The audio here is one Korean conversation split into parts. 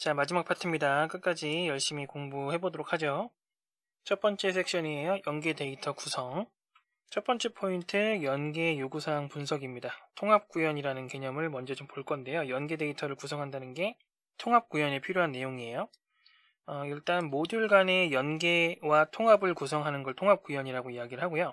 자, 마지막 파트입니다. 끝까지 열심히 공부해 보도록 하죠. 첫 번째 섹션이에요. 연계 데이터 구성. 첫 번째 포인트 연계 요구사항 분석입니다. 통합 구현이라는 개념을 먼저 좀 볼 건데요. 연계 데이터를 구성한다는 게 통합 구현에 필요한 내용이에요. 어, 일단 모듈 간의 연계와 통합을 구성하는 걸 통합 구현이라고 이야기를 하고요.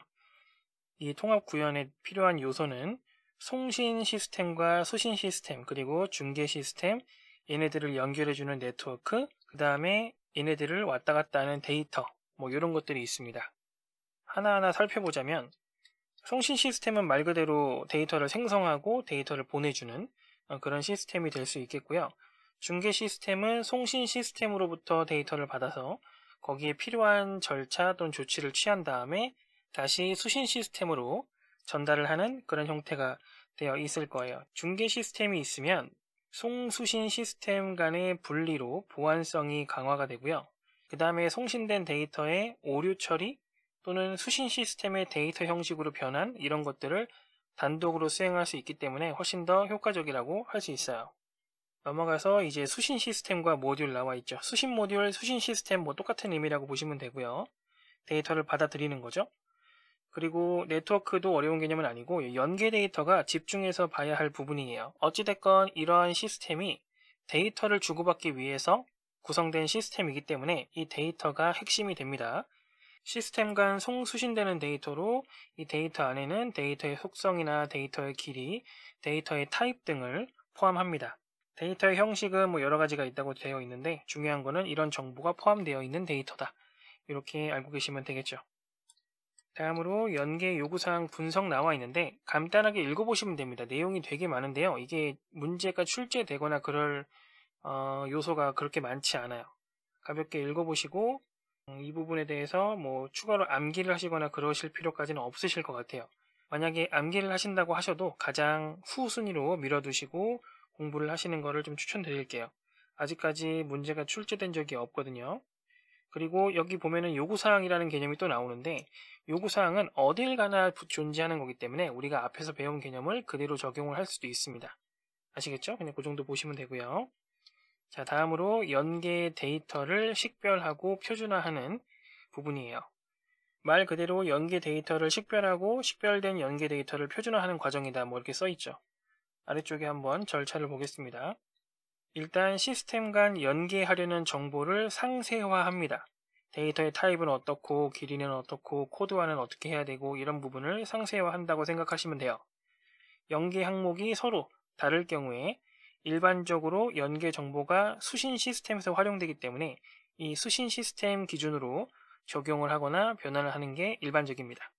이 통합 구현에 필요한 요소는 송신 시스템과 수신 시스템, 그리고 중계 시스템, 얘네들을 연결해주는 네트워크, 그 다음에 얘네들을 왔다 갔다 하는 데이터, 뭐 이런 것들이 있습니다. 하나하나 살펴보자면 송신 시스템은 말 그대로 데이터를 생성하고 데이터를 보내주는 어, 그런 시스템이 될 수 있겠고요. 중계 시스템은 송신 시스템으로부터 데이터를 받아서 거기에 필요한 절차 또는 조치를 취한 다음에 다시 수신 시스템으로 전달을 하는 그런 형태가 되어 있을 거예요. 중계 시스템이 있으면 송수신 시스템 간의 분리로 보안성이 강화가 되고요. 그 다음에 송신된 데이터의 오류 처리 또는 수신 시스템의 데이터 형식으로 변환 이런 것들을 단독으로 수행할 수 있기 때문에 훨씬 더 효과적이라고 할 수 있어요. 넘어가서 이제 수신 시스템과 모듈 나와 있죠. 수신 모듈, 수신 시스템 뭐 똑같은 의미라고 보시면 되고요. 데이터를 받아들이는 거죠. 그리고 네트워크도 어려운 개념은 아니고 연계 데이터가 집중해서 봐야 할 부분이에요. 어찌됐건 이러한 시스템이 데이터를 주고받기 위해서 구성된 시스템이기 때문에 이 데이터가 핵심이 됩니다. 시스템 간 송수신되는 데이터로 이 데이터 안에는 데이터의 속성이나 데이터의 길이, 데이터의 타입 등을 포함합니다. 데이터의 형식은 뭐 여러 가지가 있다고 되어 있는데 중요한 거는 이런 정보가 포함되어 있는 데이터다. 이렇게 알고 계시면 되겠죠. 다음으로 연계 요구사항 분석 나와 있는데 간단하게 읽어보시면 됩니다. 내용이 되게 많은데요. 이게 문제가 출제되거나 그럴 어, 요소가 그렇게 많지 않아요. 가볍게 읽어보시고 음, 이 부분에 대해서 뭐 추가로 암기를 하시거나 그러실 필요까지는 없으실 것 같아요. 만약에 암기를 하신다고 하셔도 가장 후 순위로 밀어두시고 공부를 하시는 것을 좀 추천드릴게요. 아직까지 문제가 출제된 적이 없거든요. 그리고 여기 보면은 요구사항이라는 개념이 또 나오는데 요구사항은 어딜 가나 존재하는 거기 때문에 우리가 앞에서 배운 개념을 그대로 적용을 할 수도 있습니다. 아시겠죠? 그냥 그 정도 보시면 되고요. 자, 다음으로 연계 데이터를 식별하고 표준화하는 부분이에요. 말 그대로 연계 데이터를 식별하고 식별된 연계 데이터를 표준화하는 과정이다. 뭐 이렇게 써 있죠. 아래쪽에 한번 절차를 보겠습니다. 일단 시스템 간 연계하려는 정보를 상세화합니다. 데이터의 타입은 어떻고 길이는 어떻고 코드화는 어떻게 해야 되고 이런 부분을 상세화한다고 생각하시면 돼요. 연계 항목이 서로 다를 경우에 일반적으로 연계 정보가 수신 시스템에서 활용되기 때문에 이 수신 시스템 기준으로 적용을 하거나 변환을 하는 게 일반적입니다.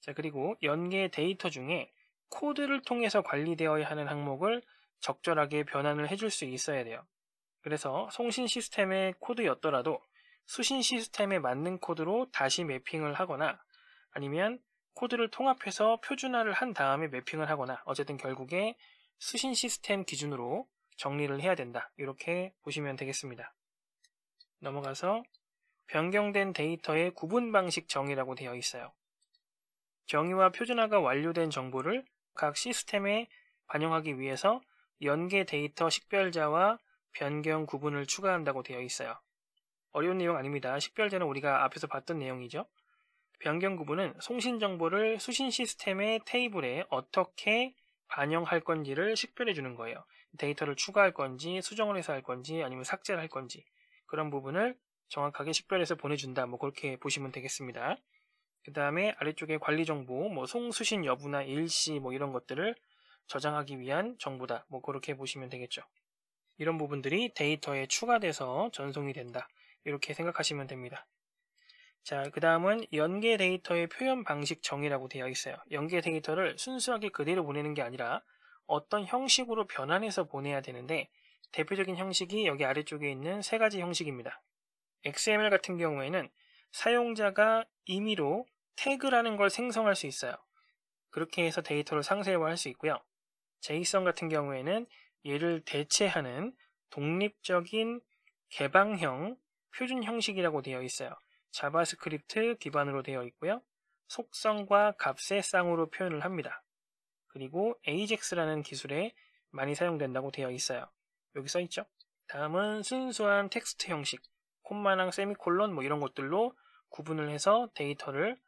자, 그리고 연계 데이터 중에 코드를 통해서 관리되어야 하는 항목을 적절하게 변환을 해줄 수 있어야 돼요. 그래서 송신 시스템의 코드였더라도 수신 시스템에 맞는 코드로 다시 매핑을 하거나 아니면 코드를 통합해서 표준화를 한 다음에 매핑을 하거나 어쨌든 결국에 수신 시스템 기준으로 정리를 해야 된다. 이렇게 보시면 되겠습니다. 넘어가서 변경된 데이터의 구분 방식 정의라고 되어 있어요. 정의와 표준화가 완료된 정보를 각 시스템에 반영하기 위해서 연계 데이터 식별자와 변경 구분을 추가한다고 되어 있어요. 어려운 내용 아닙니다. 식별자는 우리가 앞에서 봤던 내용이죠. 변경 구분은 송신 정보를 수신 시스템의 테이블에 어떻게 반영할 건지를 식별해 주는 거예요. 데이터를 추가할 건지, 수정을 해서 할 건지, 아니면 삭제를 할 건지 그런 부분을 정확하게 식별해서 보내준다. 뭐 그렇게 보시면 되겠습니다. 그 다음에 아래쪽에 관리 정보, 뭐 송수신 여부나 일시 뭐 이런 것들을 저장하기 위한 정보다 뭐 그렇게 보시면 되겠죠. 이런 부분들이 데이터에 추가돼서 전송이 된다 이렇게 생각하시면 됩니다. 자, 그 다음은 연계 데이터의 표현 방식 정의라고 되어 있어요. 연계 데이터를 순수하게 그대로 보내는 게 아니라 어떤 형식으로 변환해서 보내야 되는데 대표적인 형식이 여기 아래쪽에 있는 세 가지 형식입니다. XML 같은 경우에는 사용자가 임의로 태그라는 걸 생성할 수 있어요. 그렇게 해서 데이터를 상세화할 수 있고요. 제이성 같은 경우에는 얘를 대체하는 독립적인 개방형 표준 형식이라고 되어 있어요. 자바스크립트 기반으로 되어 있고요. 속성과 값의 쌍으로 표현을 합니다. 그리고 AJAX라는 기술에 많이 사용된다고 되어 있어요. 여기 써 있죠. 다음은 순수한 텍스트 형식, 콤마랑 세미콜론 뭐 이런 것들로 구분을 해서 데이터를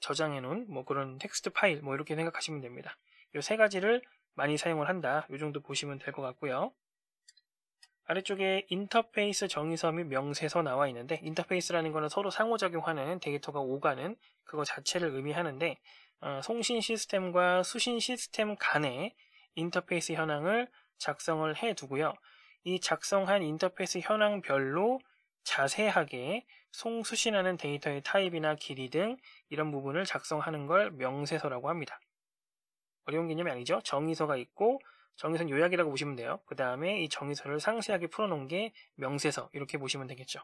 저장해 놓은 뭐 그런 텍스트 파일 뭐 이렇게 생각하시면 됩니다. 이 세 가지를 많이 사용을 한다. 이 정도 보시면 될 것 같고요. 아래쪽에 인터페이스 정의서 및 명세서 나와 있는데 인터페이스라는 것은 서로 상호작용하는 데이터가 오가는 그거 자체를 의미하는데 어, 송신 시스템과 수신 시스템 간의 인터페이스 현황을 작성을 해두고요. 이 작성한 인터페이스 현황별로 자세하게 송수신하는 데이터의 타입이나 길이 등 이런 부분을 작성하는 걸 명세서라고 합니다. 어려운 개념이 아니죠. 정의서가 있고 정의선 요약이라고 보시면 돼요. 그 다음에 이정의서를 상세하게 풀어놓은 게 명세서 이렇게 보시면 되겠죠.